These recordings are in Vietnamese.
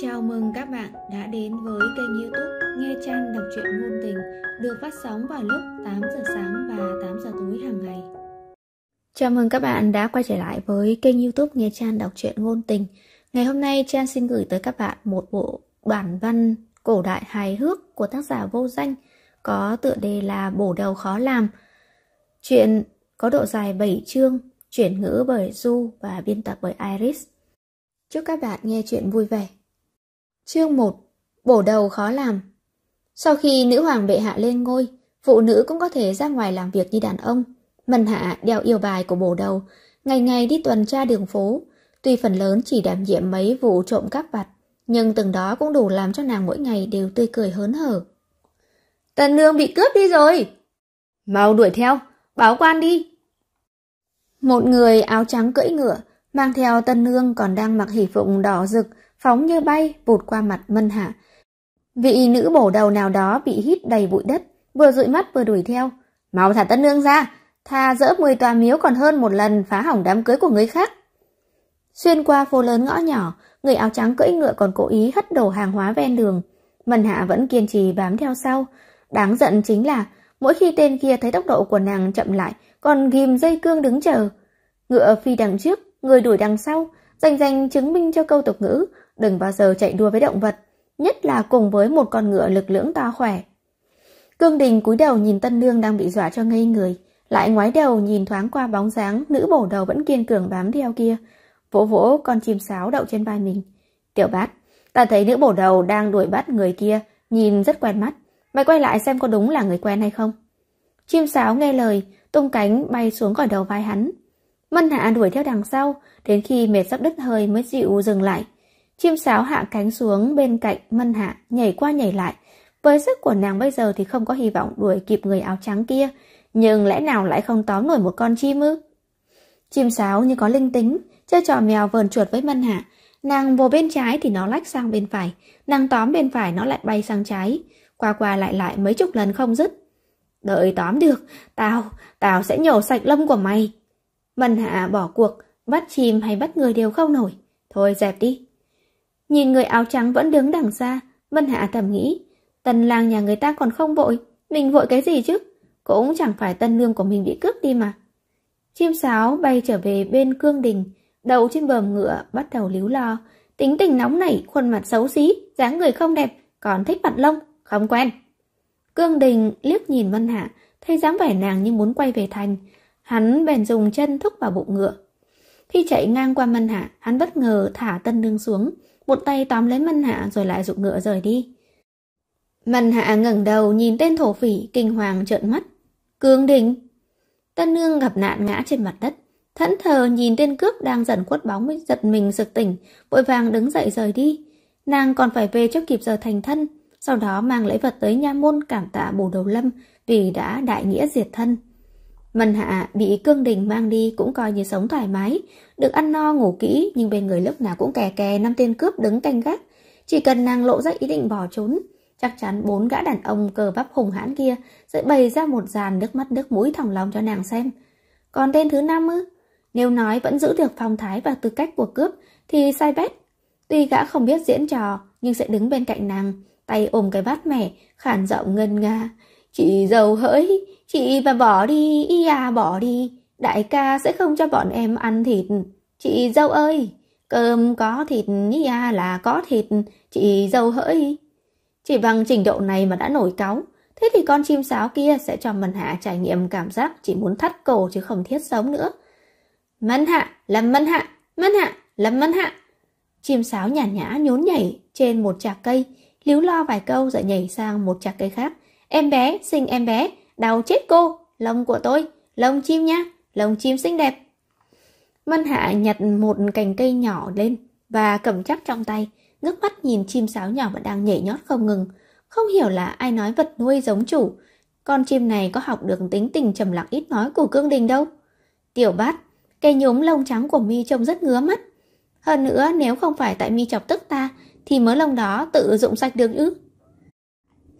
Chào mừng các bạn đã đến với kênh youtube Nghe Chan Đọc truyện Ngôn Tình được phát sóng vào lúc 8 giờ sáng và 8 giờ tối hàng ngày. Chào mừng các bạn đã quay trở lại với kênh youtube Nghe Chan Đọc truyện Ngôn Tình. Ngày hôm nay Chan xin gửi tới các bạn một bộ bản văn cổ đại hài hước của tác giả vô danh có tựa đề là Bổ đầu khó làm. Chuyện có độ dài 7 chương, chuyển ngữ bởi Du và biên tập bởi Iris. Chúc các bạn nghe chuyện vui vẻ. Chương 1 Bổ đầu khó làm Sau khi nữ hoàng bệ hạ lên ngôi, phụ nữ cũng có thể ra ngoài làm việc như đàn ông. Mần hạ đeo yêu bài của bổ đầu, ngày ngày đi tuần tra đường phố. Tuy phần lớn chỉ đảm nhiệm mấy vụ trộm cắp vặt, nhưng từng đó cũng đủ làm cho nàng mỗi ngày đều tươi cười hớn hở. Tần nương bị cướp đi rồi! Mau đuổi theo, báo quan đi! Một người áo trắng cưỡi ngựa, mang theo tân nương còn đang mặc hỷ phụng đỏ rực, phóng như bay vụt qua mặt Mân Hạ. Vị nữ bổ đầu nào đó bị hít đầy bụi đất, vừa dụi mắt vừa đuổi theo. Mau thả tân nương ra, thà dỡ 10 tòa miếu còn hơn một lần phá hỏng đám cưới của người khác. Xuyên qua phố lớn ngõ nhỏ, người áo trắng cưỡi ngựa còn cố ý hất đổ hàng hóa ven đường. Mân Hạ vẫn kiên trì bám theo sau. Đáng giận chính là, mỗi khi tên kia thấy tốc độ của nàng chậm lại, còn ghim dây cương đứng chờ. Ngựa phi đằng trước, người đuổi đằng sau, dành dành chứng minh cho câu tục ngữ, Đừng bao giờ chạy đua với động vật, nhất là cùng với một con ngựa lực lưỡng to khỏe. Cương Đình cúi đầu nhìn Tân Nương đang bị dọa cho ngây người, lại ngoái đầu nhìn thoáng qua bóng dáng nữ bổ đầu vẫn kiên cường bám theo kia, vỗ vỗ con chim sáo đậu trên vai mình. Tiểu Bát, ta thấy nữ bổ đầu đang đuổi bắt người kia, nhìn rất quen mắt, mày quay lại xem có đúng là người quen hay không. Chim sáo nghe lời, tung cánh bay xuống khỏi đầu vai hắn. Mân Hạ đuổi theo đằng sau, đến khi mệt sắp đứt hơi mới dịu dừng lại. Chim sáo hạ cánh xuống bên cạnh Mân Hạ, nhảy qua nhảy lại. Với sức của nàng bây giờ thì không có hy vọng đuổi kịp người áo trắng kia, nhưng lẽ nào lại không tóm nổi một con chim ư? Chim sáo như có linh tính, chơi trò mèo vờn chuột với Mân Hạ. Nàng vồ bên trái thì nó lách sang bên phải, nàng tóm bên phải nó lại bay sang trái, qua qua lại lại mấy chục lần không dứt. Đợi tóm được, tao, tao sẽ nhổ sạch lông của mày. Mân Hạ bỏ cuộc, bắt chim hay bắt người đều không nổi. Thôi dẹp đi, Nhìn người áo trắng vẫn đứng đằng xa, Vân Hạ thầm nghĩ, tần lang nhà người ta còn không vội, mình vội cái gì chứ? Cũng chẳng phải tân lương của mình bị cướp đi mà. Chim sáo bay trở về bên cương đình, đầu trên bờm ngựa bắt đầu líu lo, tính tình nóng nảy, khuôn mặt xấu xí, dáng người không đẹp, còn thích mặt lông, không quen. Cương đình liếc nhìn Vân Hạ, thấy dáng vẻ nàng như muốn quay về thành, hắn bèn dùng chân thúc vào bụng ngựa. Khi chạy ngang qua Vân Hạ, hắn bất ngờ thả tân lương xuống, một tay tóm lấy Mân Hạ rồi lại rụng ngựa rời đi. Mân Hạ ngẩng đầu nhìn tên thổ phỉ kinh hoàng trợn mắt. Cương Đình! Tân Nương gặp nạn ngã trên mặt đất. Thẫn thờ nhìn tên cướp đang dần khuất bóng giật mình sực tỉnh, vội vàng đứng dậy rời đi. Nàng còn phải về cho kịp giờ thành thân, sau đó mang lễ vật tới nha môn cảm tạ bồ đầu lâm vì đã đại nghĩa diệt thân. Mân Hạ bị cương đình mang đi cũng coi như sống thoải mái, được ăn no ngủ kỹ nhưng bên người lúc nào cũng kè kè năm tên cướp đứng canh gác. Chỉ cần nàng lộ ra ý định bỏ trốn, chắc chắn bốn gã đàn ông cờ bắp hùng hãn kia sẽ bày ra một dàn nước mắt nước mũi thòng lòng cho nàng xem. Còn tên thứ năm ư? Nếu nói vẫn giữ được phong thái và tư cách của cướp thì sai bét. Tuy gã không biết diễn trò nhưng sẽ đứng bên cạnh nàng, tay ôm cái bát mẻ, khản giọng ngân nga. Chị giàu hỡi, Chị và bỏ đi, y à bỏ đi, đại ca sẽ không cho bọn em ăn thịt. Chị dâu ơi, cơm có thịt, y à là có thịt, chị dâu hỡi. Chỉ bằng trình độ này mà đã nổi cáu, thế thì con chim sáo kia sẽ cho Mân Hạ trải nghiệm cảm giác chỉ muốn thắt cổ chứ không thiết sống nữa. Mân Hạ, làm Mân Hạ, Mân Hạ, làm Mân Hạ. Chim sáo nhàn nhã nhún nhảy trên một chạc cây, líu lo vài câu rồi nhảy sang một chạc cây khác. Em bé, sinh em bé, Đau chết cô, lông của tôi, lông chim nhá lông chim xinh đẹp. Mân Hạ nhặt một cành cây nhỏ lên và cầm chắc trong tay, ngước mắt nhìn chim sáo nhỏ vẫn đang nhảy nhót không ngừng. Không hiểu là ai nói vật nuôi giống chủ, con chim này có học được tính tình trầm lặng ít nói của cương đình đâu. Tiểu bát, cây nhúm lông trắng của mi trông rất ngứa mắt. Hơn nữa nếu không phải tại mi chọc tức ta thì mớ lông đó tự dụng sạch được ư.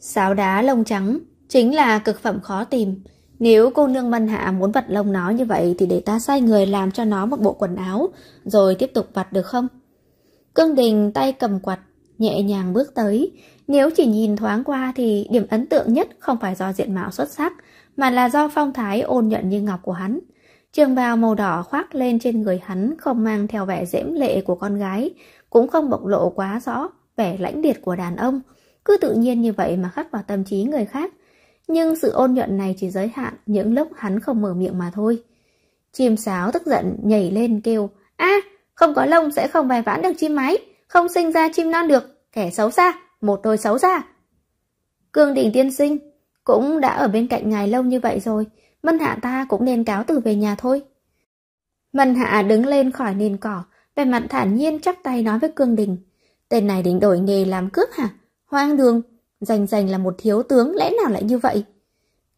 Sáo đá lông trắng Chính là cực phẩm khó tìm Nếu cô nương Mân Hạ muốn vặt lông nó như vậy Thì để ta sai người làm cho nó một bộ quần áo Rồi tiếp tục vặt được không Cương Đình tay cầm quạt Nhẹ nhàng bước tới Nếu chỉ nhìn thoáng qua thì điểm ấn tượng nhất Không phải do diện mạo xuất sắc Mà là do phong thái ôn nhuận như ngọc của hắn Trường bào màu đỏ khoác lên trên người hắn Không mang theo vẻ dễm lệ của con gái Cũng không bộc lộ quá rõ Vẻ lãnh điệt của đàn ông Cứ tự nhiên như vậy mà khắc vào tâm trí người khác nhưng sự ôn nhuận này chỉ giới hạn những lúc hắn không mở miệng mà thôi. Chim sáo tức giận nhảy lên kêu, a à, không có lông sẽ không bài vãn được chim máy, không sinh ra chim non được, kẻ xấu xa, một đôi xấu xa. Cương đỉnh tiên sinh, cũng đã ở bên cạnh ngài lâu như vậy rồi, Mân Hạ ta cũng nên cáo từ về nhà thôi. Mân Hạ đứng lên khỏi nền cỏ, vẻ mặt thản nhiên chắp tay nói với Cương Đình. Tên này định đổi nghề làm cướp hả? Hoang đường, dành dành là một thiếu tướng lẽ nào lại như vậy?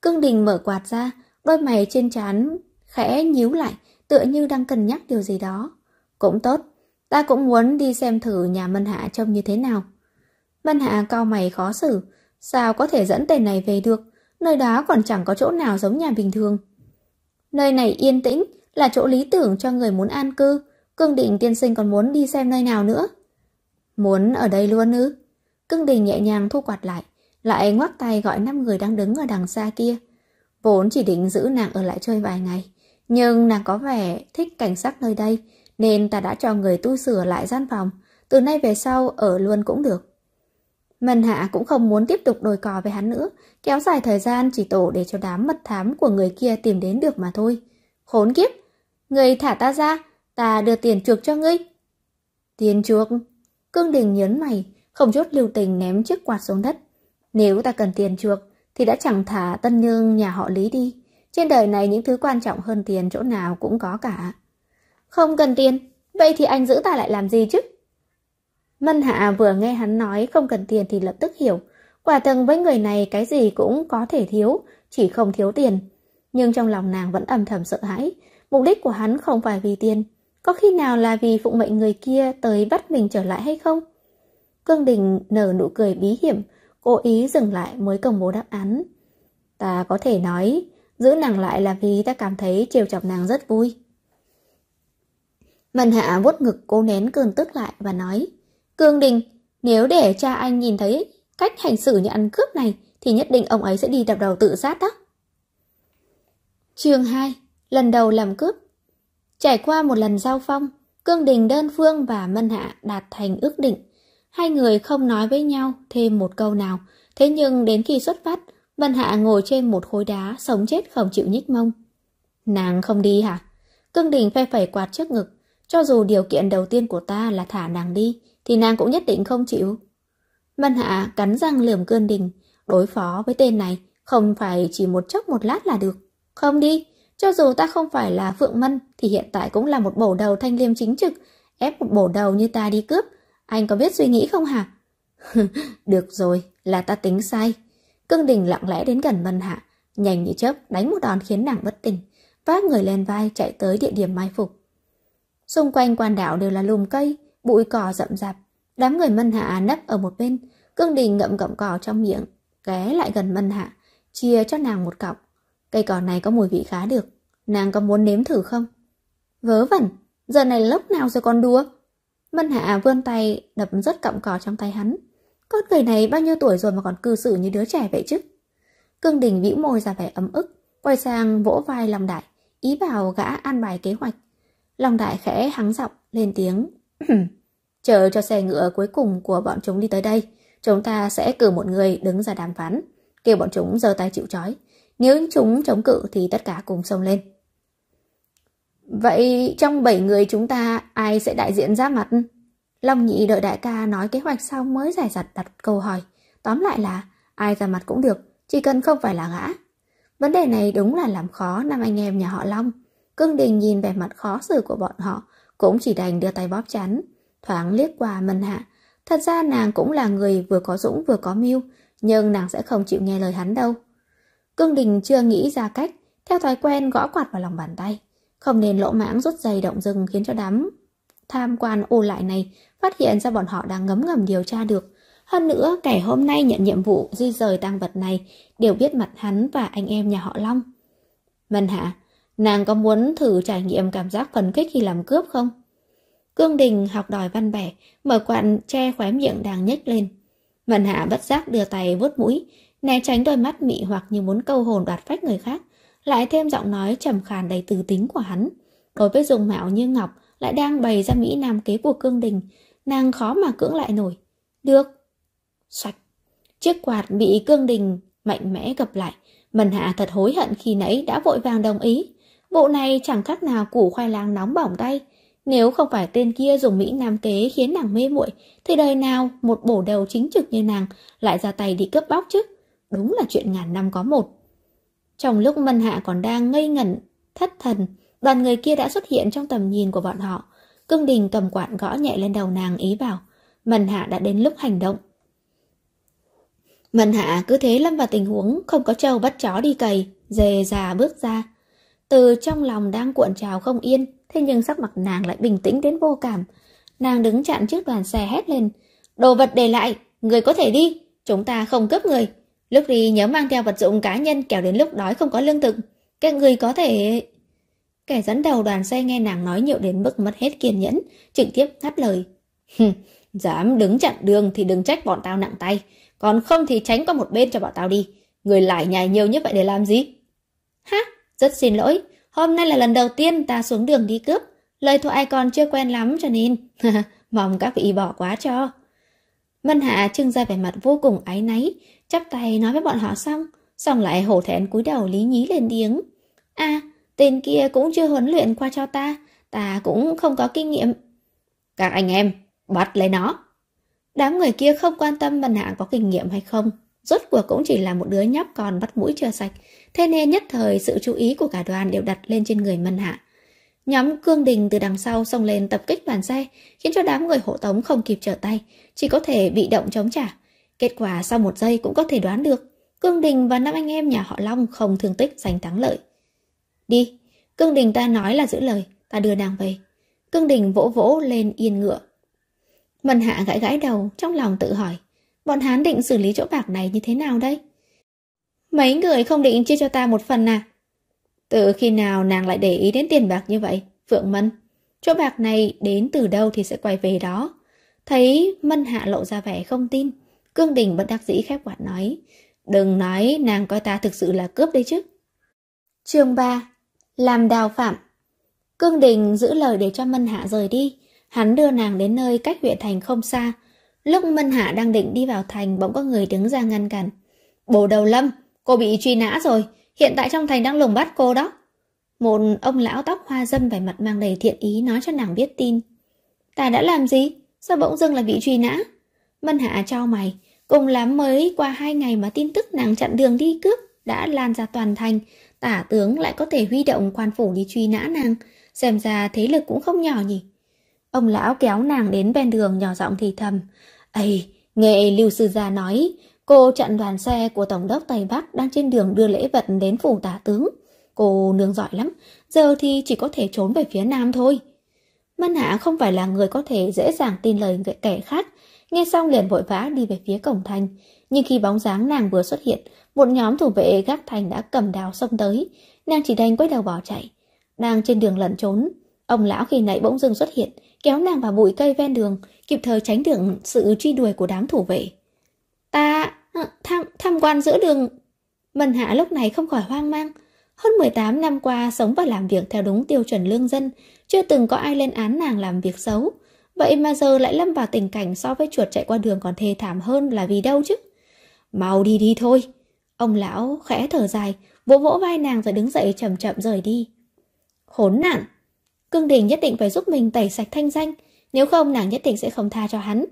Cương Đình mở quạt ra, đôi mày trên trán khẽ nhíu lại, tựa như đang cân nhắc điều gì đó. Cũng tốt, ta cũng muốn đi xem thử nhà Mân Hạ trông như thế nào. Mân Hạ cao mày khó xử, sao có thể dẫn tên này về được, nơi đó còn chẳng có chỗ nào giống nhà bình thường. Nơi này yên tĩnh, là chỗ lý tưởng cho người muốn an cư, Cương Định tiên sinh còn muốn đi xem nơi nào nữa. Muốn ở đây luôn ư? Cưng đình nhẹ nhàng thu quạt lại, lại ngoắc tay gọi năm người đang đứng ở đằng xa kia. Vốn chỉ định giữ nàng ở lại chơi vài ngày, nhưng nàng có vẻ thích cảnh sắc nơi đây, nên ta đã cho người tu sửa lại gian phòng, từ nay về sau ở luôn cũng được. Mần Hạ cũng không muốn tiếp tục đồi cò với hắn nữa, kéo dài thời gian chỉ tổ để cho đám mật thám của người kia tìm đến được mà thôi. Khốn kiếp! Người thả ta ra, ta đưa tiền chuộc cho ngươi. Tiền chuộc? Cương Đình nhấn mày, không chút lưu tình ném chiếc quạt xuống đất. Nếu ta cần tiền chuộc, thì đã chẳng thả tân nhương nhà họ Lý đi. Trên đời này những thứ quan trọng hơn tiền chỗ nào cũng có cả. Không cần tiền, vậy thì anh giữ ta lại làm gì chứ? Mân Hạ vừa nghe hắn nói không cần tiền thì lập tức hiểu. Quả từng với người này cái gì cũng có thể thiếu, chỉ không thiếu tiền. Nhưng trong lòng nàng vẫn âm thầm sợ hãi. Mục đích của hắn không phải vì tiền. Có khi nào là vì phụ mệnh người kia tới bắt mình trở lại hay không? Cương Đình nở nụ cười bí hiểm, cố ý dừng lại mới công bố đáp án. Ta có thể nói, giữ nàng lại là vì ta cảm thấy trêu chọc nàng rất vui. Mần Hạ vuốt ngực cô nén cơn tức lại và nói, Cương Đình, nếu để cha anh nhìn thấy cách hành xử như ăn cướp này, thì nhất định ông ấy sẽ đi đập đầu tự sát đó. chương 2 Lần đầu làm cướp Trải qua một lần giao phong, Cương Đình đơn phương và Mân Hạ đạt thành ước định. Hai người không nói với nhau thêm một câu nào, thế nhưng đến khi xuất phát, Vân Hạ ngồi trên một khối đá sống chết không chịu nhích mông. Nàng không đi hả? Cương Đình phe phẩy quạt trước ngực, cho dù điều kiện đầu tiên của ta là thả nàng đi, thì nàng cũng nhất định không chịu. Vân Hạ cắn răng lườm Cương Đình, đối phó với tên này không phải chỉ một chốc một lát là được. Không đi, cho dù ta không phải là Phượng Mân thì hiện tại cũng là một bổ đầu thanh liêm chính trực, ép một bổ đầu như ta đi cướp, anh có biết suy nghĩ không hả? Được rồi, là ta tính sai. Cương Đình lặng lẽ đến gần Mân Hạ, nhanh như chớp đánh một đòn khiến nàng bất tỉnh, vác người lên vai chạy tới địa điểm mai phục. Xung quanh quan đảo đều là lùm cây, bụi cỏ rậm rạp, đám người Mân Hạ nấp ở một bên, Cương Đình ngậm gọng cỏ trong miệng, ghé lại gần Mân Hạ, chia cho nàng một cọng. Cây cỏ này có mùi vị khá được, nàng có muốn nếm thử không? Vớ vẩn, giờ này lúc nào rồi còn đùa? Mân Hạ vươn tay đập rất cọng cỏ trong tay hắn. Con người này bao nhiêu tuổi rồi mà còn cư xử như đứa trẻ vậy chứ? Cương Đình vĩ môi ra vẻ ấm ức, quay sang vỗ vai Long Đại, ý bảo gã an bài kế hoạch. Long Đại khẽ hắng giọng, lên tiếng. Chờ cho xe ngựa cuối cùng của bọn chúng đi tới đây, chúng ta sẽ cử một người đứng ra đàm phán, kêu bọn chúng giơ tay chịu trói. Nếu chúng chống cự thì tất cả cùng xông lên. Vậy trong bảy người chúng ta ai sẽ đại diện ra mặt? Long nhị đợi đại ca nói kế hoạch xong mới giải giặt đặt câu hỏi. Tóm lại là ai ra mặt cũng được, chỉ cần không phải là gã Vấn đề này đúng là làm khó năm anh em nhà họ Long. Cương Đình nhìn vẻ mặt khó xử của bọn họ, cũng chỉ đành đưa tay bóp chắn. Thoáng liếc qua Mân Hạ. Thật ra nàng cũng là người vừa có dũng vừa có mưu, nhưng nàng sẽ không chịu nghe lời hắn đâu. Cương Đình chưa nghĩ ra cách, theo thói quen gõ quạt vào lòng bàn tay. Không nên lỗ mãng rút dây động rừng khiến cho đám tham quan ô lại này phát hiện ra bọn họ đang ngấm ngầm điều tra được. Hơn nữa, kẻ hôm nay nhận nhiệm vụ di rời tăng vật này đều biết mặt hắn và anh em nhà họ Long. Vân Hạ, nàng có muốn thử trải nghiệm cảm giác phấn khích khi làm cướp không? Cương Đình học đòi văn bẻ, mở quặn che khóe miệng đang nhếch lên. Vân Hạ bất giác đưa tay vuốt mũi, né tránh đôi mắt mị hoặc như muốn câu hồn đoạt phách người khác lại thêm giọng nói trầm khàn đầy từ tính của hắn. Đối với dùng mạo như ngọc, lại đang bày ra mỹ nam kế của cương đình, nàng khó mà cưỡng lại nổi. Được. Xoạch. Chiếc quạt bị cương đình mạnh mẽ gập lại. Mần hạ thật hối hận khi nãy đã vội vàng đồng ý. Bộ này chẳng khác nào củ khoai lang nóng bỏng tay. Nếu không phải tên kia dùng Mỹ Nam kế khiến nàng mê muội thì đời nào một bổ đầu chính trực như nàng lại ra tay đi cướp bóc chứ. Đúng là chuyện ngàn năm có một. Trong lúc Mân Hạ còn đang ngây ngẩn, thất thần, đoàn người kia đã xuất hiện trong tầm nhìn của bọn họ. Cương Đình cầm quạt gõ nhẹ lên đầu nàng ý bảo, Mân Hạ đã đến lúc hành động. Mân Hạ cứ thế lâm vào tình huống không có trâu bắt chó đi cày, dề già bước ra. Từ trong lòng đang cuộn trào không yên, thế nhưng sắc mặt nàng lại bình tĩnh đến vô cảm. Nàng đứng chặn trước đoàn xe hét lên, đồ vật để lại, người có thể đi, chúng ta không cướp người. Lúc đi nhớ mang theo vật dụng cá nhân kẻo đến lúc đói không có lương thực. Các người có thể... Kẻ dẫn đầu đoàn xe nghe nàng nói nhiều đến mức mất hết kiên nhẫn, trực tiếp ngắt lời. Dám đứng chặn đường thì đừng trách bọn tao nặng tay, còn không thì tránh qua một bên cho bọn tao đi. Người lại nhảy nhiều như vậy để làm gì? hả rất xin lỗi, hôm nay là lần đầu tiên ta xuống đường đi cướp. Lời thoại còn chưa quen lắm cho nên, mong các vị bỏ quá cho. Mân Hạ trưng ra vẻ mặt vô cùng áy náy, chắp tay nói với bọn họ xong, xong lại hổ thẹn cúi đầu lý nhí lên tiếng. a à, tên kia cũng chưa huấn luyện qua cho ta, ta cũng không có kinh nghiệm. Các anh em, bắt lấy nó. Đám người kia không quan tâm Văn Hạ có kinh nghiệm hay không. Rốt cuộc cũng chỉ là một đứa nhóc còn bắt mũi chưa sạch, thế nên nhất thời sự chú ý của cả đoàn đều đặt lên trên người Mân Hạ. Nhóm cương đình từ đằng sau xông lên tập kích đoàn xe, khiến cho đám người hộ tống không kịp trở tay, chỉ có thể bị động chống trả. Kết quả sau một giây cũng có thể đoán được, Cương Đình và năm anh em nhà họ Long không thương tích giành thắng lợi. Đi, Cương Đình ta nói là giữ lời, ta đưa nàng về. Cương Đình vỗ vỗ lên yên ngựa. Mần Hạ gãi gãi đầu, trong lòng tự hỏi, bọn hán định xử lý chỗ bạc này như thế nào đây? Mấy người không định chia cho ta một phần à? Từ khi nào nàng lại để ý đến tiền bạc như vậy, Phượng Mân? Chỗ bạc này đến từ đâu thì sẽ quay về đó. Thấy Mân Hạ lộ ra vẻ không tin. Cương Đình bất đắc dĩ khép quạt nói, đừng nói nàng coi ta thực sự là cướp đấy chứ. chương 3. Làm đào phạm Cương Đình giữ lời để cho Mân Hạ rời đi. Hắn đưa nàng đến nơi cách huyện thành không xa. Lúc Mân Hạ đang định đi vào thành bỗng có người đứng ra ngăn cản. Bồ đầu lâm, cô bị truy nã rồi. Hiện tại trong thành đang lùng bắt cô đó. Một ông lão tóc hoa dâm vẻ mặt mang đầy thiện ý nói cho nàng biết tin. Ta đã làm gì? Sao bỗng dưng lại bị truy nã? Mân Hạ trao mày, Cùng lắm mới qua hai ngày mà tin tức nàng chặn đường đi cướp đã lan ra toàn thành, tả tướng lại có thể huy động quan phủ đi truy nã nàng, xem ra thế lực cũng không nhỏ nhỉ. Ông lão kéo nàng đến bên đường nhỏ giọng thì thầm, Ây, nghe lưu sư gia nói, cô chặn đoàn xe của Tổng đốc Tây Bắc đang trên đường đưa lễ vật đến phủ tả tướng. Cô nương giỏi lắm, giờ thì chỉ có thể trốn về phía nam thôi. Mân Hạ không phải là người có thể dễ dàng tin lời kẻ khác, Nghe xong liền vội vã đi về phía cổng thành Nhưng khi bóng dáng nàng vừa xuất hiện Một nhóm thủ vệ gác thành đã cầm đào xông tới Nàng chỉ đành quay đầu bỏ chạy Đang trên đường lẩn trốn Ông lão khi nãy bỗng dưng xuất hiện Kéo nàng vào bụi cây ven đường Kịp thời tránh được sự truy đuổi của đám thủ vệ Ta ờ, tham, tham quan giữa đường Mân hạ lúc này không khỏi hoang mang hơn 18 năm qua sống và làm việc theo đúng tiêu chuẩn lương dân, chưa từng có ai lên án nàng làm việc xấu. Vậy mà giờ lại lâm vào tình cảnh so với chuột chạy qua đường còn thê thảm hơn là vì đâu chứ? Mau đi đi thôi. Ông lão khẽ thở dài, vỗ vỗ vai nàng rồi đứng dậy chậm chậm rời đi. Khốn nạn! Cương Đình nhất định phải giúp mình tẩy sạch thanh danh, nếu không nàng nhất định sẽ không tha cho hắn.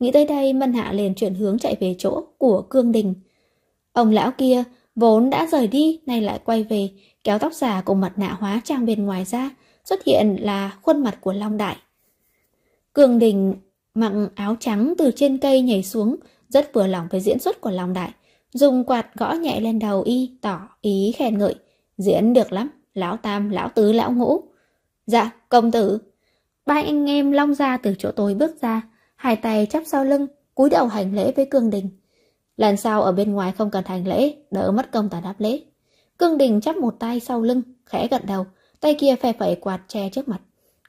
Nghĩ tới đây, Mân Hạ liền chuyển hướng chạy về chỗ của Cương Đình. Ông lão kia vốn đã rời đi, nay lại quay về, kéo tóc giả cùng mặt nạ hóa trang bên ngoài ra, xuất hiện là khuôn mặt của Long Đại. Cường Đình mặc áo trắng từ trên cây nhảy xuống, rất vừa lòng với diễn xuất của Long Đại. Dùng quạt gõ nhẹ lên đầu y, tỏ ý khen ngợi. Diễn được lắm, lão tam, lão tứ, lão ngũ. Dạ, công tử. Ba anh em Long ra từ chỗ tối bước ra, hai tay chắp sau lưng, cúi đầu hành lễ với Cương Đình. Lần sau ở bên ngoài không cần hành lễ, đỡ mất công tả đáp lễ. Cương Đình chắp một tay sau lưng, khẽ gật đầu, tay kia phe phẩy quạt che trước mặt.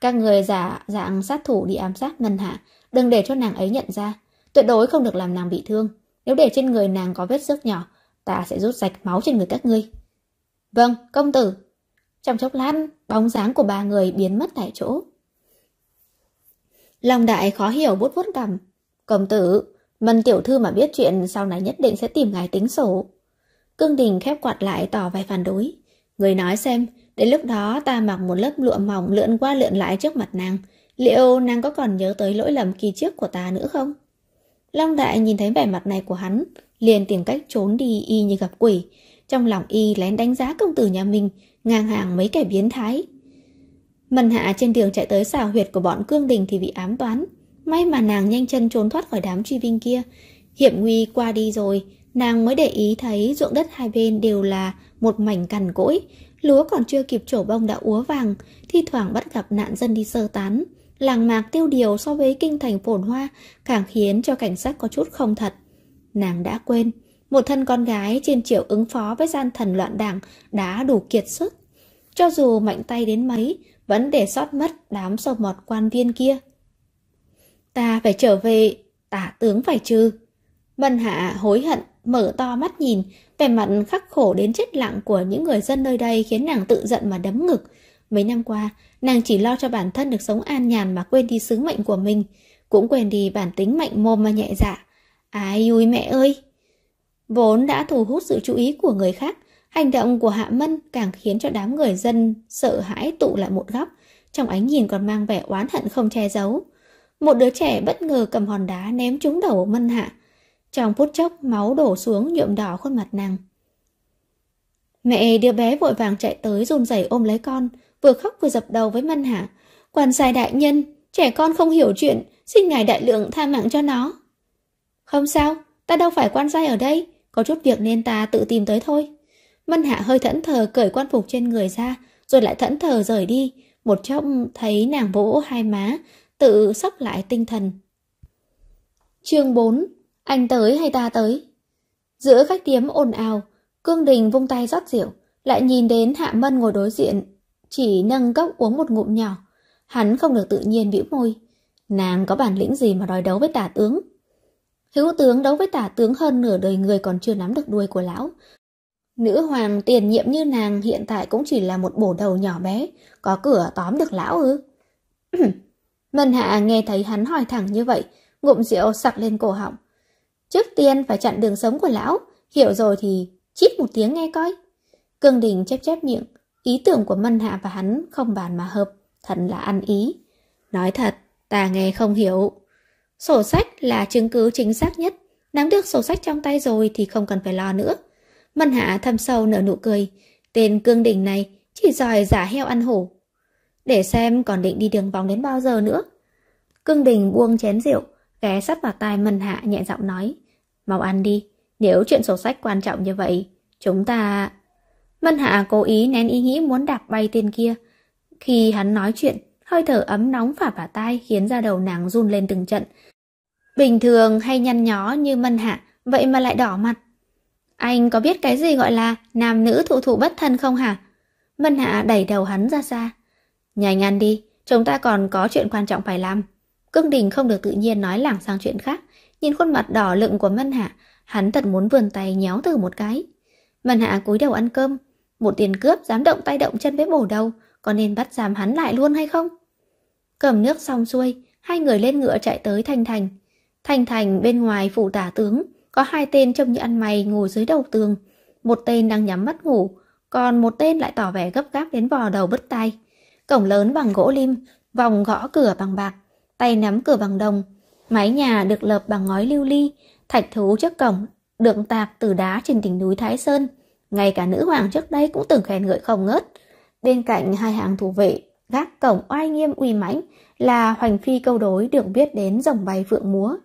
Các người giả dạng sát thủ đi ám sát ngân hạ, đừng để cho nàng ấy nhận ra. Tuyệt đối không được làm nàng bị thương. Nếu để trên người nàng có vết xước nhỏ, ta sẽ rút sạch máu trên người các ngươi. Vâng, công tử. Trong chốc lát, bóng dáng của ba người biến mất tại chỗ. Lòng đại khó hiểu bút vút cầm. Công tử, mân tiểu thư mà biết chuyện sau này nhất định sẽ tìm ngài tính sổ. Cương đình khép quạt lại tỏ vẻ phản đối. Người nói xem, Đến lúc đó ta mặc một lớp lụa mỏng lượn qua lượn lại trước mặt nàng. Liệu nàng có còn nhớ tới lỗi lầm kỳ trước của ta nữa không? Long Đại nhìn thấy vẻ mặt này của hắn, liền tìm cách trốn đi y như gặp quỷ. Trong lòng y lén đánh giá công tử nhà mình, ngang hàng mấy kẻ biến thái. Mần hạ trên đường chạy tới xào huyệt của bọn cương đình thì bị ám toán. May mà nàng nhanh chân trốn thoát khỏi đám truy binh kia. Hiểm nguy qua đi rồi, nàng mới để ý thấy ruộng đất hai bên đều là một mảnh cằn cỗi, lúa còn chưa kịp trổ bông đã úa vàng, thi thoảng bắt gặp nạn dân đi sơ tán. Làng mạc tiêu điều so với kinh thành phồn hoa càng khiến cho cảnh sắc có chút không thật. Nàng đã quên, một thân con gái trên chiều ứng phó với gian thần loạn đảng đã đủ kiệt sức. Cho dù mạnh tay đến mấy, vẫn để sót mất đám sâu mọt quan viên kia. Ta phải trở về, tả tướng phải trừ. Mân hạ hối hận, mở to mắt nhìn, Vẻ mặt khắc khổ đến chết lặng của những người dân nơi đây khiến nàng tự giận mà đấm ngực. Mấy năm qua, nàng chỉ lo cho bản thân được sống an nhàn mà quên đi sứ mệnh của mình, cũng quên đi bản tính mạnh mồm mà nhẹ dạ. Ai ui mẹ ơi! Vốn đã thu hút sự chú ý của người khác, hành động của Hạ Mân càng khiến cho đám người dân sợ hãi tụ lại một góc, trong ánh nhìn còn mang vẻ oán hận không che giấu. Một đứa trẻ bất ngờ cầm hòn đá ném trúng đầu Mân Hạ, trong phút chốc máu đổ xuống nhuộm đỏ khuôn mặt nàng. Mẹ đứa bé vội vàng chạy tới run rẩy ôm lấy con, vừa khóc vừa dập đầu với Mân Hạ. Quan sai đại nhân, trẻ con không hiểu chuyện, xin ngài đại lượng tha mạng cho nó. Không sao, ta đâu phải quan sai ở đây, có chút việc nên ta tự tìm tới thôi. Mân Hạ hơi thẫn thờ cởi quan phục trên người ra, rồi lại thẫn thờ rời đi, một chốc thấy nàng vỗ hai má, tự sóc lại tinh thần. Chương 4 anh tới hay ta tới? Giữa khách điếm ồn ào, Cương Đình vung tay rót rượu, lại nhìn đến Hạ Mân ngồi đối diện, chỉ nâng cốc uống một ngụm nhỏ. Hắn không được tự nhiên bĩu môi. Nàng có bản lĩnh gì mà đòi đấu với tả tướng? Hữu tướng đấu với tả tướng hơn nửa đời người còn chưa nắm được đuôi của lão. Nữ hoàng tiền nhiệm như nàng hiện tại cũng chỉ là một bổ đầu nhỏ bé, có cửa tóm được lão ư? Mân hạ nghe thấy hắn hỏi thẳng như vậy, ngụm rượu sặc lên cổ họng. Trước tiên phải chặn đường sống của lão, hiểu rồi thì chít một tiếng nghe coi. Cương Đình chép chép miệng, ý tưởng của Mân Hạ và hắn không bàn mà hợp, thật là ăn ý. Nói thật, ta nghe không hiểu. Sổ sách là chứng cứ chính xác nhất, nắm được sổ sách trong tay rồi thì không cần phải lo nữa. Mân Hạ thâm sâu nở nụ cười, tên Cương Đình này chỉ giỏi giả heo ăn hổ. Để xem còn định đi đường vòng đến bao giờ nữa. Cương Đình buông chén rượu, Ghé sắt vào tai Mân Hạ nhẹ giọng nói. Mau ăn đi, nếu chuyện sổ sách quan trọng như vậy, chúng ta... Mân Hạ cố ý nén ý nghĩ muốn đạp bay tên kia. Khi hắn nói chuyện, hơi thở ấm nóng phả vào tai khiến da đầu nàng run lên từng trận. Bình thường hay nhăn nhó như Mân Hạ, vậy mà lại đỏ mặt. Anh có biết cái gì gọi là nam nữ thụ thụ bất thân không hả? Mân Hạ đẩy đầu hắn ra xa. Nhanh ăn đi, chúng ta còn có chuyện quan trọng phải làm. Cương Đình không được tự nhiên nói lảng sang chuyện khác, nhìn khuôn mặt đỏ lựng của Mân Hạ, hắn thật muốn vườn tay nhéo từ một cái. Mân Hạ cúi đầu ăn cơm, một tiền cướp dám động tay động chân với bổ đầu, có nên bắt giam hắn lại luôn hay không? Cầm nước xong xuôi, hai người lên ngựa chạy tới Thanh Thành. Thanh Thành bên ngoài phủ tả tướng, có hai tên trông như ăn mày ngồi dưới đầu tường. Một tên đang nhắm mắt ngủ, còn một tên lại tỏ vẻ gấp gáp đến vò đầu bứt tay. Cổng lớn bằng gỗ lim, vòng gõ cửa bằng bạc, tay nắm cửa bằng đồng. Mái nhà được lợp bằng ngói lưu ly, thạch thú trước cổng, được tạc từ đá trên đỉnh núi Thái Sơn. Ngay cả nữ hoàng trước đây cũng từng khen ngợi không ngớt. Bên cạnh hai hàng thủ vệ, gác cổng oai nghiêm uy mãnh là hoành phi câu đối được biết đến dòng bay phượng múa.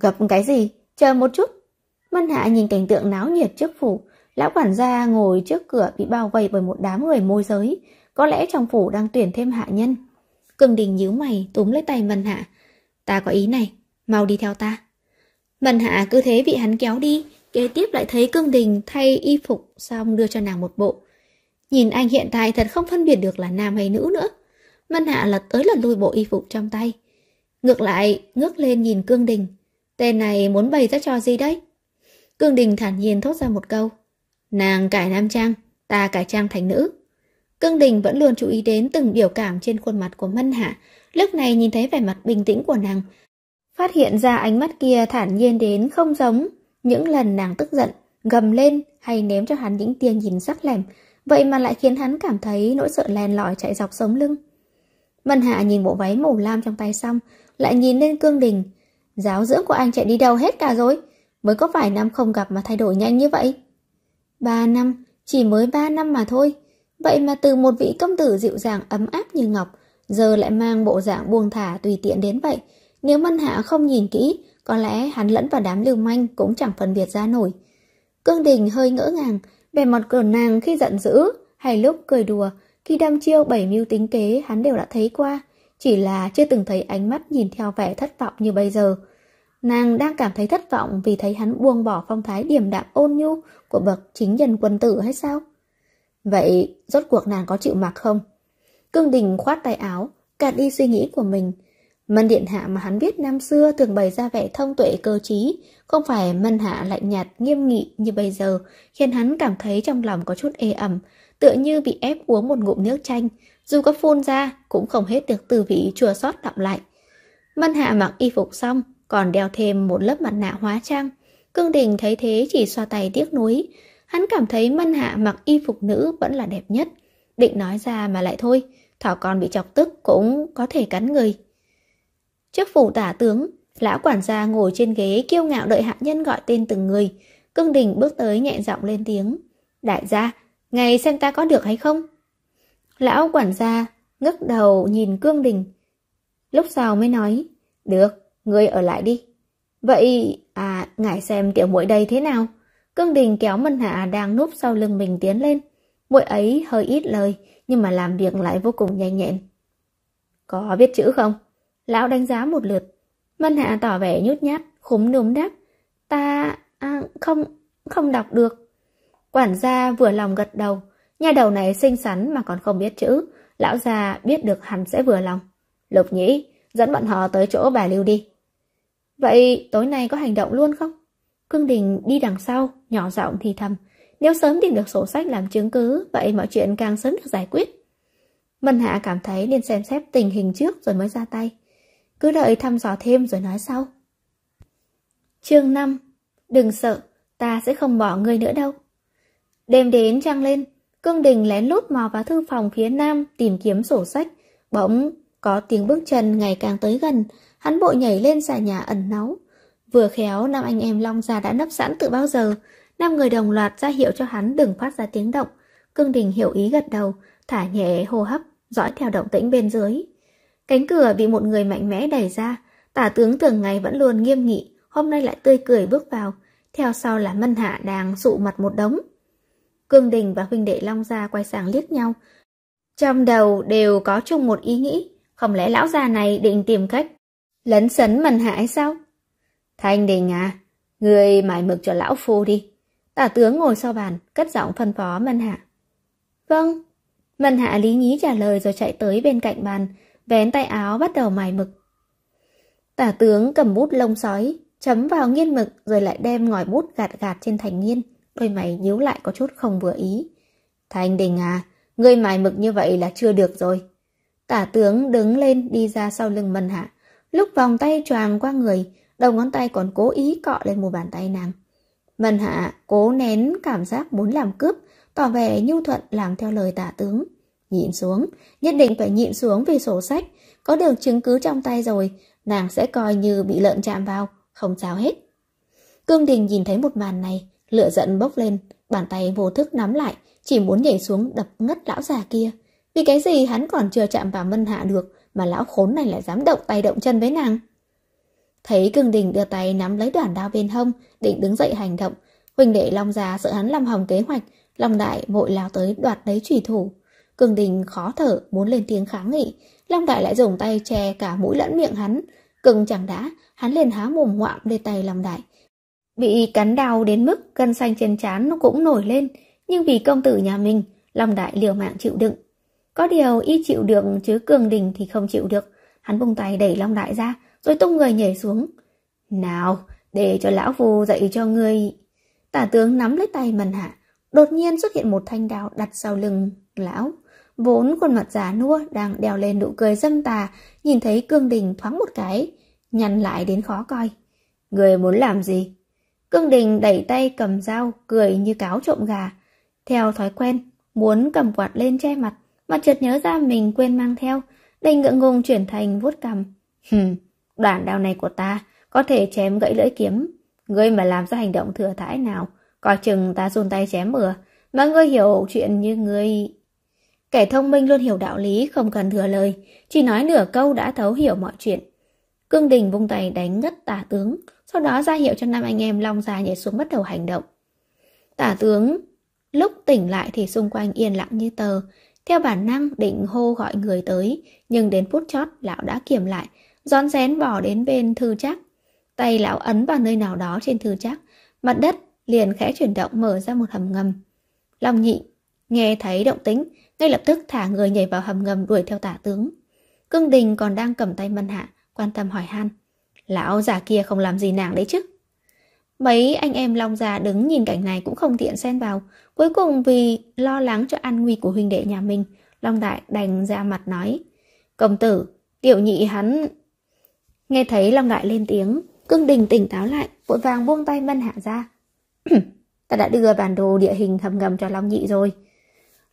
Gặp cái gì? Chờ một chút. Mân Hạ nhìn cảnh tượng náo nhiệt trước phủ, lão quản gia ngồi trước cửa bị bao vây bởi một đám người môi giới, có lẽ trong phủ đang tuyển thêm hạ nhân. Cường Đình nhíu mày túm lấy tay Mân Hạ. Ta có ý này, mau đi theo ta. Mân Hạ cứ thế bị hắn kéo đi, kế tiếp lại thấy Cương Đình thay y phục xong đưa cho nàng một bộ. Nhìn anh hiện tại thật không phân biệt được là nam hay nữ nữa. Mân Hạ lật tới lật lui bộ y phục trong tay. Ngược lại, ngước lên nhìn Cương Đình. Tên này muốn bày ra trò gì đấy? Cương Đình thản nhiên thốt ra một câu. Nàng cải nam trang, ta cải trang thành nữ. Cương Đình vẫn luôn chú ý đến từng biểu cảm trên khuôn mặt của Mân Hạ, lúc này nhìn thấy vẻ mặt bình tĩnh của nàng. Phát hiện ra ánh mắt kia thản nhiên đến không giống, những lần nàng tức giận, gầm lên hay ném cho hắn những tia nhìn sắc lẻm, vậy mà lại khiến hắn cảm thấy nỗi sợ len lỏi chạy dọc sống lưng. Mân Hạ nhìn bộ váy màu lam trong tay xong, lại nhìn lên Cương Đình. Giáo dưỡng của anh chạy đi đâu hết cả rồi, mới có vài năm không gặp mà thay đổi nhanh như vậy. Ba năm, chỉ mới ba năm mà thôi. Vậy mà từ một vị công tử dịu dàng ấm áp như Ngọc, giờ lại mang bộ dạng buông thả tùy tiện đến vậy. Nếu Mân Hạ không nhìn kỹ, có lẽ hắn lẫn vào đám lưu manh cũng chẳng phân biệt ra nổi. Cương Đình hơi ngỡ ngàng, vẻ mặt của nàng khi giận dữ, hay lúc cười đùa, khi đam chiêu bảy mưu tính kế hắn đều đã thấy qua, chỉ là chưa từng thấy ánh mắt nhìn theo vẻ thất vọng như bây giờ. Nàng đang cảm thấy thất vọng vì thấy hắn buông bỏ phong thái điềm đạm ôn nhu của bậc chính nhân quân tử hay sao? Vậy rốt cuộc nàng có chịu mặc không? Cương Đình khoát tay áo, cạt đi suy nghĩ của mình. Mân Điện Hạ mà hắn biết năm xưa thường bày ra vẻ thông tuệ cơ trí, không phải Mân Hạ lạnh nhạt nghiêm nghị như bây giờ, khiến hắn cảm thấy trong lòng có chút ê ẩm, tựa như bị ép uống một ngụm nước chanh, dù có phun ra cũng không hết được từ vị chua xót đậm lại. Mân Hạ mặc y phục xong, còn đeo thêm một lớp mặt nạ hóa trang. Cương Đình thấy thế chỉ xoa tay tiếc nuối, Hắn cảm thấy Mân Hạ mặc y phục nữ vẫn là đẹp nhất. Định nói ra mà lại thôi, thảo con bị chọc tức cũng có thể cắn người. Trước phủ tả tướng, lão quản gia ngồi trên ghế kiêu ngạo đợi hạ nhân gọi tên từng người. Cương đình bước tới nhẹ giọng lên tiếng. Đại gia, ngày xem ta có được hay không? Lão quản gia ngước đầu nhìn Cương đình. Lúc sau mới nói, được, ngươi ở lại đi. Vậy, à, ngài xem tiểu muội đây thế nào? Cương Đình kéo Mân Hạ đang núp sau lưng mình tiến lên. Mỗi ấy hơi ít lời, nhưng mà làm việc lại vô cùng nhanh nhẹn. Có biết chữ không? Lão đánh giá một lượt. Mân Hạ tỏ vẻ nhút nhát, khúm núm đáp. Ta... À, không... không đọc được. Quản gia vừa lòng gật đầu. Nhà đầu này xinh xắn mà còn không biết chữ. Lão già biết được hẳn sẽ vừa lòng. Lục nhĩ, dẫn bọn họ tới chỗ bà Lưu đi. Vậy tối nay có hành động luôn không? Cương Đình đi đằng sau, nhỏ giọng thì thầm. Nếu sớm tìm được sổ sách làm chứng cứ, vậy mọi chuyện càng sớm được giải quyết. Mân Hạ cảm thấy nên xem xét tình hình trước rồi mới ra tay. Cứ đợi thăm dò thêm rồi nói sau. Chương 5 Đừng sợ, ta sẽ không bỏ ngươi nữa đâu. Đêm đến trăng lên, Cương Đình lén lút mò vào thư phòng phía nam tìm kiếm sổ sách. Bỗng có tiếng bước chân ngày càng tới gần, hắn bộ nhảy lên xà nhà ẩn náu. Vừa khéo, năm anh em Long Gia đã nấp sẵn từ bao giờ. Năm người đồng loạt ra hiệu cho hắn đừng phát ra tiếng động. Cương Đình hiểu ý gật đầu, thả nhẹ hô hấp, dõi theo động tĩnh bên dưới. Cánh cửa bị một người mạnh mẽ đẩy ra, tả tướng thường ngày vẫn luôn nghiêm nghị, hôm nay lại tươi cười bước vào, theo sau là Mân Hạ đang sụ mặt một đống. Cương Đình và huynh đệ Long Gia quay sang liếc nhau. Trong đầu đều có chung một ý nghĩ, không lẽ lão già này định tìm cách lấn sấn Mân Hạ sao? Thanh Đình à, người mài mực cho lão phu đi. Tả tướng ngồi sau bàn, cất giọng phân phó Mân Hạ. Vâng. Mân Hạ lý nhí trả lời rồi chạy tới bên cạnh bàn, vén tay áo bắt đầu mài mực. Tả tướng cầm bút lông sói, chấm vào nghiên mực rồi lại đem ngòi bút gạt gạt trên thành nghiên, đôi mày nhíu lại có chút không vừa ý. Thanh Đình à, ngươi mài mực như vậy là chưa được rồi. Tả tướng đứng lên đi ra sau lưng Mân Hạ, lúc vòng tay choàng qua người, đầu ngón tay còn cố ý cọ lên một bàn tay nàng. Vân Hạ cố nén cảm giác muốn làm cướp, tỏ vẻ nhu thuận làm theo lời tả tướng. Nhịn xuống, nhất định phải nhịn xuống vì sổ sách, có được chứng cứ trong tay rồi, nàng sẽ coi như bị lợn chạm vào, không sao hết. Cương Đình nhìn thấy một màn này, lửa giận bốc lên, bàn tay vô thức nắm lại, chỉ muốn nhảy xuống đập ngất lão già kia. Vì cái gì hắn còn chưa chạm vào Mân Hạ được, mà lão khốn này lại dám động tay động chân với nàng. Thấy Cường Đình đưa tay nắm lấy đoạn đao bên hông, định đứng dậy hành động. Huỳnh đệ Long già sợ hắn làm hỏng kế hoạch, Long Đại vội lao tới đoạt lấy trùy thủ. Cường Đình khó thở, muốn lên tiếng kháng nghị. Long Đại lại dùng tay che cả mũi lẫn miệng hắn. Cường chẳng đã, hắn liền há mồm ngoạm lên tay Long Đại. Bị cắn đau đến mức cân xanh trên trán nó cũng nổi lên, nhưng vì công tử nhà mình, Long Đại liều mạng chịu đựng. Có điều y chịu được chứ Cường Đình thì không chịu được. Hắn bung tay đẩy Long Đại ra, rồi tung người nhảy xuống. Nào, để cho lão phù dạy cho ngươi. Tả tướng nắm lấy tay mần hạ, đột nhiên xuất hiện một thanh đao đặt sau lưng lão. Vốn khuôn mặt già nua đang đèo lên nụ cười dâm tà, nhìn thấy cương đình thoáng một cái, nhăn lại đến khó coi. Người muốn làm gì? Cương đình đẩy tay cầm dao, cười như cáo trộm gà. Theo thói quen, muốn cầm quạt lên che mặt, mà chợt nhớ ra mình quên mang theo, đành ngượng ngùng chuyển thành vuốt cầm. Hừm, Đoạn đao này của ta có thể chém gãy lưỡi kiếm. Ngươi mà làm ra hành động thừa thãi nào, coi chừng ta run tay chém bừa. Mà ngươi hiểu chuyện như ngươi... Kẻ thông minh luôn hiểu đạo lý, không cần thừa lời. Chỉ nói nửa câu đã thấu hiểu mọi chuyện. Cương Đình vung tay đánh ngất tả tướng, sau đó ra hiệu cho năm anh em long ra nhảy xuống bắt đầu hành động. Tả tướng lúc tỉnh lại thì xung quanh yên lặng như tờ, theo bản năng định hô gọi người tới, nhưng đến phút chót lão đã kiềm lại, rón rén bỏ đến bên thư chắc. Tay lão ấn vào nơi nào đó trên thư chắc, mặt đất liền khẽ chuyển động mở ra một hầm ngầm. Long nhị, nghe thấy động tính, ngay lập tức thả người nhảy vào hầm ngầm đuổi theo tả tướng. Cương đình còn đang cầm tay mân hạ, quan tâm hỏi han. Lão già kia không làm gì nàng đấy chứ. Mấy anh em Long già đứng nhìn cảnh này cũng không tiện xen vào. Cuối cùng vì lo lắng cho an nguy của huynh đệ nhà mình, Long Đại đành ra mặt nói. Công tử, tiểu nhị hắn Nghe thấy Long Đại lên tiếng, Cương Đình tỉnh táo lại, vội vàng buông tay Mân Hạ ra. Ta đã đưa bản đồ địa hình hầm ngầm cho Long Nhị rồi.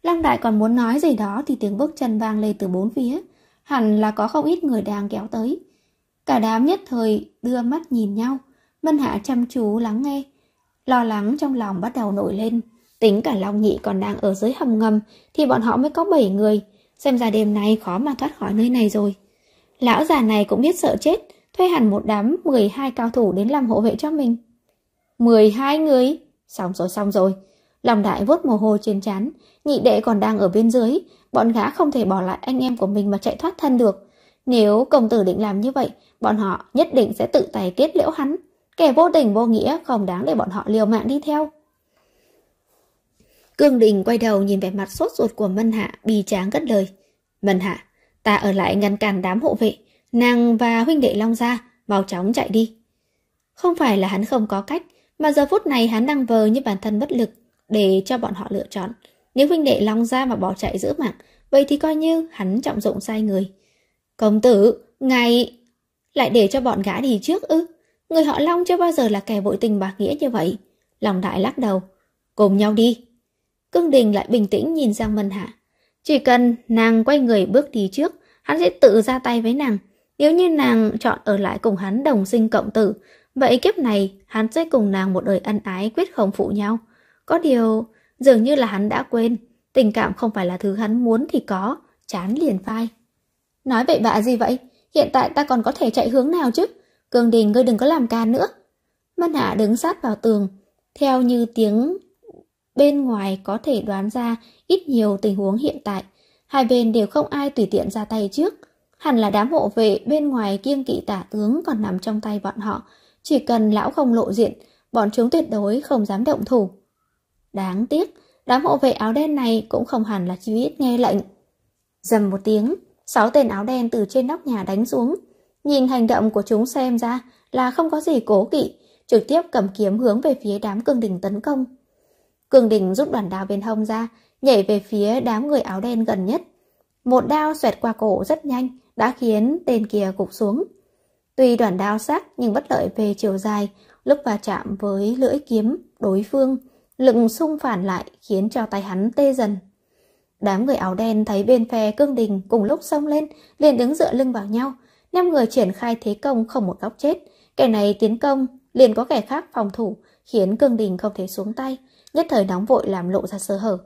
Long Đại còn muốn nói gì đó thì tiếng bước chân vang lên từ bốn phía, hẳn là có không ít người đang kéo tới. Cả đám nhất thời đưa mắt nhìn nhau, Mân Hạ chăm chú lắng nghe. Lo lắng trong lòng bắt đầu nổi lên, tính cả Long Nhị còn đang ở dưới hầm ngầm thì bọn họ mới có bảy người, xem ra đêm nay khó mà thoát khỏi nơi này rồi. Lão già này cũng biết sợ chết, thuê hẳn một đám 12 cao thủ đến làm hộ vệ cho mình. 12 người? Xong rồi xong rồi. Lòng đại vuốt mồ hôi trên trán nhị đệ còn đang ở bên dưới, bọn gã không thể bỏ lại anh em của mình mà chạy thoát thân được. Nếu công tử định làm như vậy, bọn họ nhất định sẽ tự tài kết liễu hắn. Kẻ vô tình vô nghĩa không đáng để bọn họ liều mạng đi theo. Cương Đình quay đầu nhìn vẻ mặt sốt ruột của Mân Hạ, bi tráng cất lời. Mân Hạ, Ta ở lại ngăn cản đám hộ vệ, nàng và huynh đệ Long ra, mau chóng chạy đi. Không phải là hắn không có cách, mà giờ phút này hắn đang vờ như bản thân bất lực để cho bọn họ lựa chọn. Nếu huynh đệ Long ra mà bỏ chạy giữ mạng, vậy thì coi như hắn trọng dụng sai người. Công tử, ngài... Lại để cho bọn gã đi trước ư? Người họ Long chưa bao giờ là kẻ bội tình bạc nghĩa như vậy. Lòng đại lắc đầu. Cùng nhau đi. Cương Đình lại bình tĩnh nhìn sang Mân Hạ. Chỉ cần nàng quay người bước đi trước, hắn sẽ tự ra tay với nàng. Nếu như nàng chọn ở lại cùng hắn đồng sinh cộng tử, vậy kiếp này hắn sẽ cùng nàng một đời ân ái quyết không phụ nhau. Có điều, dường như là hắn đã quên, tình cảm không phải là thứ hắn muốn thì có, chán liền phai. Nói bậy bạ gì vậy? Hiện tại ta còn có thể chạy hướng nào chứ? Cường đình ngươi đừng có làm ca nữa. Mân hạ đứng sát vào tường, theo như tiếng bên ngoài có thể đoán ra ít nhiều tình huống hiện tại. Hai bên đều không ai tùy tiện ra tay trước. Hẳn là đám hộ vệ bên ngoài kiêng kỵ tả tướng còn nằm trong tay bọn họ. Chỉ cần lão không lộ diện, bọn chúng tuyệt đối không dám động thủ. Đáng tiếc, đám hộ vệ áo đen này cũng không hẳn là chỉ biết nghe lệnh. Dầm một tiếng, sáu tên áo đen từ trên nóc nhà đánh xuống. Nhìn hành động của chúng xem ra là không có gì cố kỵ, trực tiếp cầm kiếm hướng về phía đám cương đình tấn công. Cường Đình rút đoàn đao bên hông ra, nhảy về phía đám người áo đen gần nhất. Một đao xoẹt qua cổ rất nhanh, đã khiến tên kia cục xuống. Tuy đoàn đao sắc nhưng bất lợi về chiều dài, lúc va chạm với lưỡi kiếm đối phương, lực xung phản lại khiến cho tay hắn tê dần. Đám người áo đen thấy bên phe cương đình cùng lúc xông lên, liền đứng dựa lưng vào nhau. Năm người triển khai thế công không một góc chết. Kẻ này tiến công, liền có kẻ khác phòng thủ, khiến cương đình không thể xuống tay nhất thời nóng vội làm lộ ra sơ hở.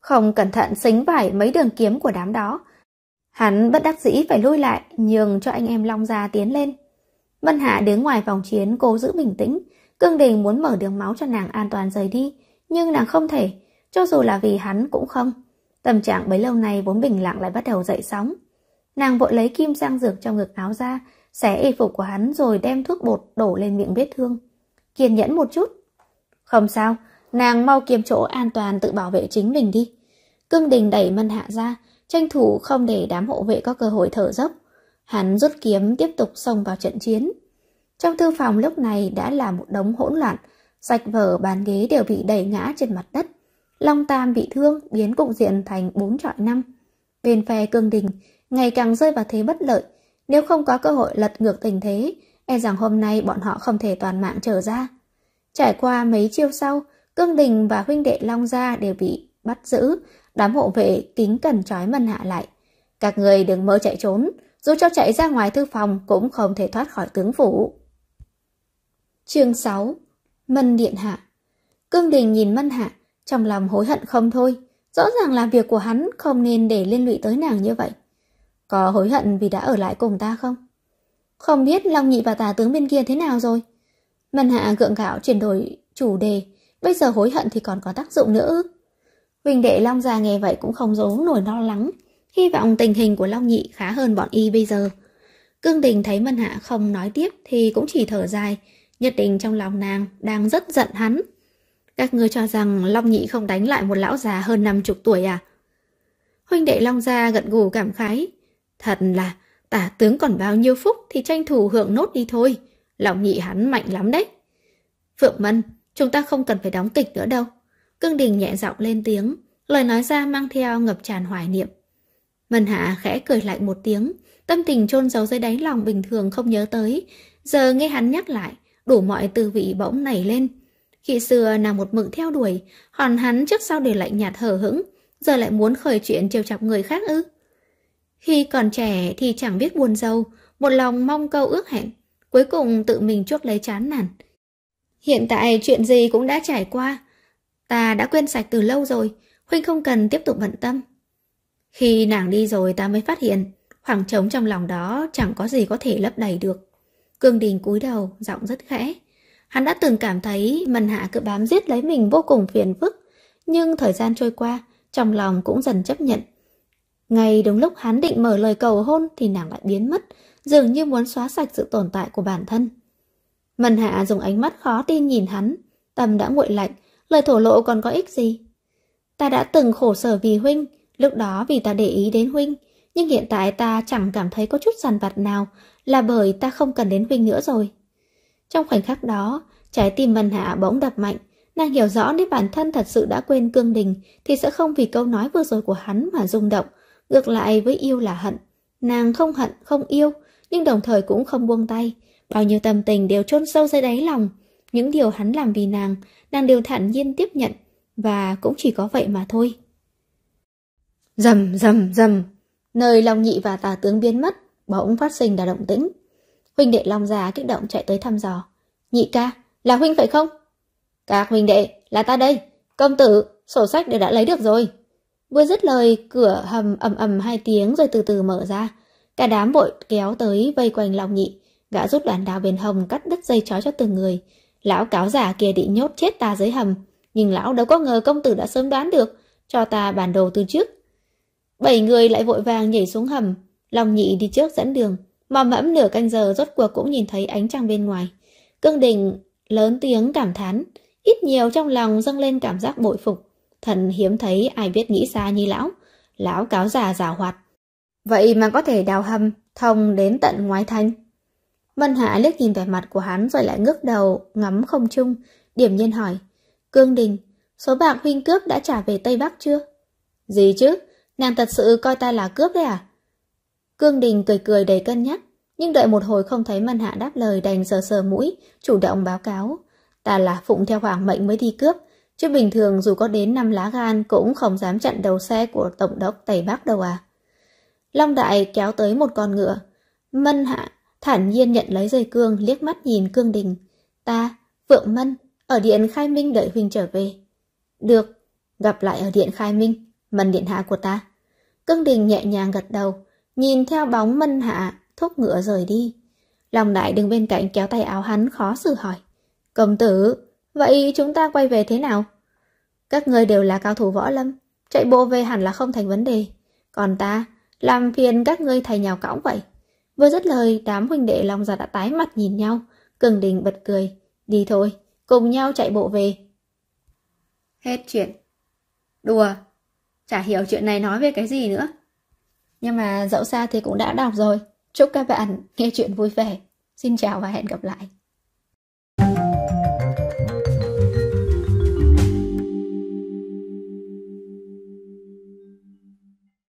Không cẩn thận xính vải mấy đường kiếm của đám đó. Hắn bất đắc dĩ phải lui lại, nhường cho anh em Long Gia tiến lên. Vân Hạ đứng ngoài vòng chiến cố giữ bình tĩnh, cương đình muốn mở đường máu cho nàng an toàn rời đi, nhưng nàng không thể, cho dù là vì hắn cũng không. Tâm trạng bấy lâu nay vốn bình lặng lại bắt đầu dậy sóng. Nàng vội lấy kim sang dược trong ngực áo ra, xé y phục của hắn rồi đem thuốc bột đổ lên miệng vết thương. Kiên nhẫn một chút. Không sao, Nàng mau kiếm chỗ an toàn tự bảo vệ chính mình đi. Cương đình đẩy mân hạ ra, tranh thủ không để đám hộ vệ có cơ hội thở dốc. Hắn rút kiếm tiếp tục xông vào trận chiến. Trong thư phòng lúc này đã là một đống hỗn loạn, sạch vở bàn ghế đều bị đẩy ngã trên mặt đất. Long Tam bị thương biến cục diện thành bốn trọi năm. Bên phe cương đình ngày càng rơi vào thế bất lợi. Nếu không có cơ hội lật ngược tình thế, e rằng hôm nay bọn họ không thể toàn mạng trở ra. Trải qua mấy chiêu sau, Cương Đình và huynh đệ Long Gia đều bị bắt giữ, đám hộ vệ kính cần trói Mân Hạ lại. Các người đừng mơ chạy trốn, dù cho chạy ra ngoài thư phòng cũng không thể thoát khỏi tướng phủ. Chương 6 Mân Điện Hạ Cương Đình nhìn Mân Hạ, trong lòng hối hận không thôi. Rõ ràng là việc của hắn không nên để liên lụy tới nàng như vậy. Có hối hận vì đã ở lại cùng ta không? Không biết Long Nhị và tà tướng bên kia thế nào rồi? Mân Hạ gượng gạo chuyển đổi chủ đề, Bây giờ hối hận thì còn có tác dụng nữa Huỳnh đệ Long già nghe vậy cũng không giấu nổi lo lắng Hy vọng tình hình của Long Nhị khá hơn bọn y bây giờ Cương Đình thấy Mân Hạ không nói tiếp thì cũng chỉ thở dài Nhất định trong lòng nàng đang rất giận hắn Các ngươi cho rằng Long Nhị không đánh lại một lão già hơn năm chục tuổi à Huynh đệ Long Gia gật gù cảm khái Thật là tả tướng còn bao nhiêu phúc thì tranh thủ hưởng nốt đi thôi long nhị hắn mạnh lắm đấy Phượng Mân Chúng ta không cần phải đóng kịch nữa đâu. Cương Đình nhẹ giọng lên tiếng, lời nói ra mang theo ngập tràn hoài niệm. Vân Hạ khẽ cười lạnh một tiếng, tâm tình chôn giấu dưới đáy lòng bình thường không nhớ tới. Giờ nghe hắn nhắc lại, đủ mọi tư vị bỗng nảy lên. Khi xưa nàng một mực theo đuổi, hòn hắn trước sau để lạnh nhạt hờ hững, giờ lại muốn khởi chuyện trêu chọc người khác ư. Khi còn trẻ thì chẳng biết buồn giàu, một lòng mong câu ước hẹn, cuối cùng tự mình chuốc lấy chán nản, Hiện tại chuyện gì cũng đã trải qua. Ta đã quên sạch từ lâu rồi, Huynh không cần tiếp tục bận tâm. Khi nàng đi rồi ta mới phát hiện, khoảng trống trong lòng đó chẳng có gì có thể lấp đầy được. Cương Đình cúi đầu, giọng rất khẽ. Hắn đã từng cảm thấy Mân Hạ cứ bám giết lấy mình vô cùng phiền phức, nhưng thời gian trôi qua, trong lòng cũng dần chấp nhận. Ngay đúng lúc hắn định mở lời cầu hôn thì nàng lại biến mất, dường như muốn xóa sạch sự tồn tại của bản thân. Mần hạ dùng ánh mắt khó tin nhìn hắn, tâm đã nguội lạnh, lời thổ lộ còn có ích gì. Ta đã từng khổ sở vì huynh, lúc đó vì ta để ý đến huynh, nhưng hiện tại ta chẳng cảm thấy có chút sàn vặt nào là bởi ta không cần đến huynh nữa rồi. Trong khoảnh khắc đó, trái tim Mân Hạ bỗng đập mạnh, nàng hiểu rõ nếu bản thân thật sự đã quên Cương Đình thì sẽ không vì câu nói vừa rồi của hắn mà rung động, ngược lại với yêu là hận. Nàng không hận, không yêu, nhưng đồng thời cũng không buông tay, Bao nhiêu tâm tình đều chôn sâu dưới đáy lòng. Những điều hắn làm vì nàng, nàng đều thản nhiên tiếp nhận, và cũng chỉ có vậy mà thôi. rầm rầm rầm nơi Long Nhị và tà tướng biến mất, bỗng phát sinh là động tĩnh. Huynh đệ Long già kích động chạy tới thăm dò. Nhị ca, là huynh phải không? Các huynh đệ, là ta đây. Công tử, sổ sách đều đã lấy được rồi. Vừa dứt lời, cửa hầm ầm ầm hai tiếng rồi từ từ mở ra. Cả đám vội kéo tới vây quanh Long Nhị. Gã rút đoạn đao bên hông cắt đứt dây chó cho từng người. Lão cáo giả kia định nhốt chết ta dưới hầm. Nhưng lão đâu có ngờ công tử đã sớm đoán được. Cho ta bản đồ từ trước. Bảy người lại vội vàng nhảy xuống hầm. Lòng nhị đi trước dẫn đường. Mà mẫm nửa canh giờ rốt cuộc cũng nhìn thấy ánh trăng bên ngoài. Cương đình lớn tiếng cảm thán. Ít nhiều trong lòng dâng lên cảm giác bội phục. Thần hiếm thấy ai biết nghĩ xa như lão. Lão cáo già giả hoạt. Vậy mà có thể đào hầm, thông đến tận ngoài thành. Vân Hạ liếc nhìn vẻ mặt của hắn rồi lại ngước đầu, ngắm không trung, điểm nhiên hỏi. Cương Đình, số bạc huynh cướp đã trả về Tây Bắc chưa? Gì chứ, nàng thật sự coi ta là cướp đấy à? Cương Đình cười cười đầy cân nhắc, nhưng đợi một hồi không thấy Mân Hạ đáp lời đành sờ sờ mũi, chủ động báo cáo. Ta là phụng theo hoàng mệnh mới đi cướp, chứ bình thường dù có đến năm lá gan cũng không dám chặn đầu xe của Tổng đốc Tây Bắc đâu à. Long Đại kéo tới một con ngựa. Mân Hạ thản nhiên nhận lấy dây cương liếc mắt nhìn cương đình. Ta, Phượng Mân, ở điện khai minh đợi huynh trở về. Được, gặp lại ở điện khai minh, mân điện hạ của ta. Cương đình nhẹ nhàng gật đầu, nhìn theo bóng mân hạ, thúc ngựa rời đi. Lòng đại đứng bên cạnh kéo tay áo hắn khó xử hỏi. Công tử, vậy chúng ta quay về thế nào? Các ngươi đều là cao thủ võ lâm, chạy bộ về hẳn là không thành vấn đề. Còn ta, làm phiền các ngươi thầy nhào cõng vậy. Vừa dứt lời, đám huynh đệ Long Gia đã tái mặt nhìn nhau. Cường Đình bật cười. Đi thôi, cùng nhau chạy bộ về. Hết chuyện. Đùa. Chả hiểu chuyện này nói về cái gì nữa. Nhưng mà dẫu sao thì cũng đã đọc rồi. Chúc các bạn nghe chuyện vui vẻ. Xin chào và hẹn gặp lại.